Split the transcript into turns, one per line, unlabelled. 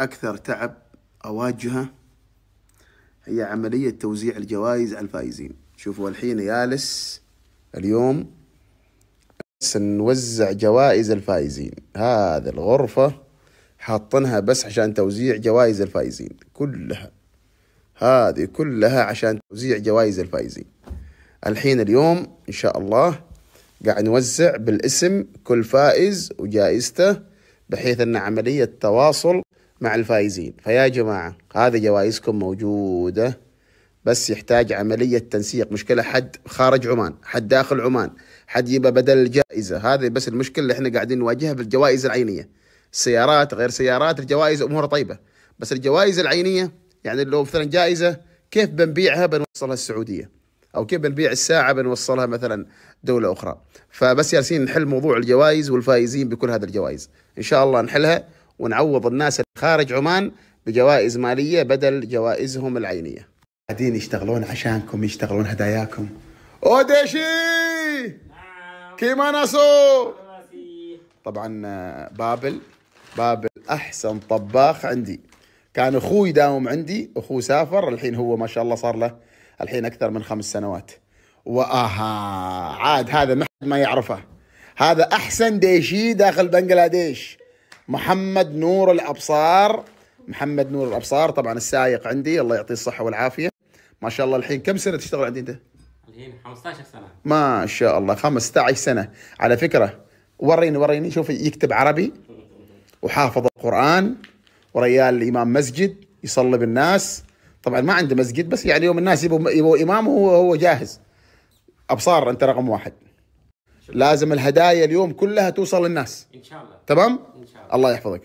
أكثر تعب أواجهه هي عملية توزيع الجوائز على الفائزين شوفوا الحين يالس اليوم نوزع جوائز الفائزين هذه الغرفة حاطنها بس عشان توزيع جوائز الفائزين كلها هذه كلها عشان توزيع جوائز الفائزين الحين اليوم إن شاء الله قاعد نوزع بالاسم كل فائز وجائزته بحيث أن عملية تواصل مع الفائزين فيا جماعة هذه جوائزكم موجودة بس يحتاج عملية تنسيق مشكلة حد خارج عمان حد داخل عمان حد يبقى بدل الجائزة هذه بس المشكلة اللي احنا قاعدين نواجهها بالجوائز العينية سيارات غير سيارات الجوائز أمورها طيبة بس الجوائز العينية يعني لو مثلا جائزة كيف بنبيعها بنوصلها السعودية أو كيف بنبيع الساعة بنوصلها مثلا دولة أخرى فبس يارسين نحل موضوع الجوائز والفائزين بكل هذه الجوائز إن شاء الله نحلها ونعوض الناس خارج عمان بجوائز ماليه بدل جوائزهم العينيه. قاعدين يشتغلون عشانكم يشتغلون هداياكم. اوديشي نعم. كيماناسو طبعا بابل بابل احسن طباخ عندي كان اخوي داوم عندي اخوه سافر الحين هو ما شاء الله صار له الحين اكثر من خمس سنوات واها عاد هذا ما حد ما يعرفه هذا احسن ديشي داخل بنغلاديش محمد نور الابصار محمد نور الابصار طبعا السايق عندي الله يعطيه الصحه والعافيه ما شاء الله الحين كم سنه تشتغل عندي انت؟ الحين 15 سنه ما شاء الله 15 سنه على فكره وريني وريني شوف يكتب عربي وحافظ القران وريال امام مسجد يصلي بالناس طبعا ما عنده مسجد بس يعني يوم الناس يبوا يبغوا امام هو هو جاهز ابصار انت رقم واحد لازم الهدايا اليوم كلها توصل للناس ان شاء الله تمام ان شاء الله الله يحفظك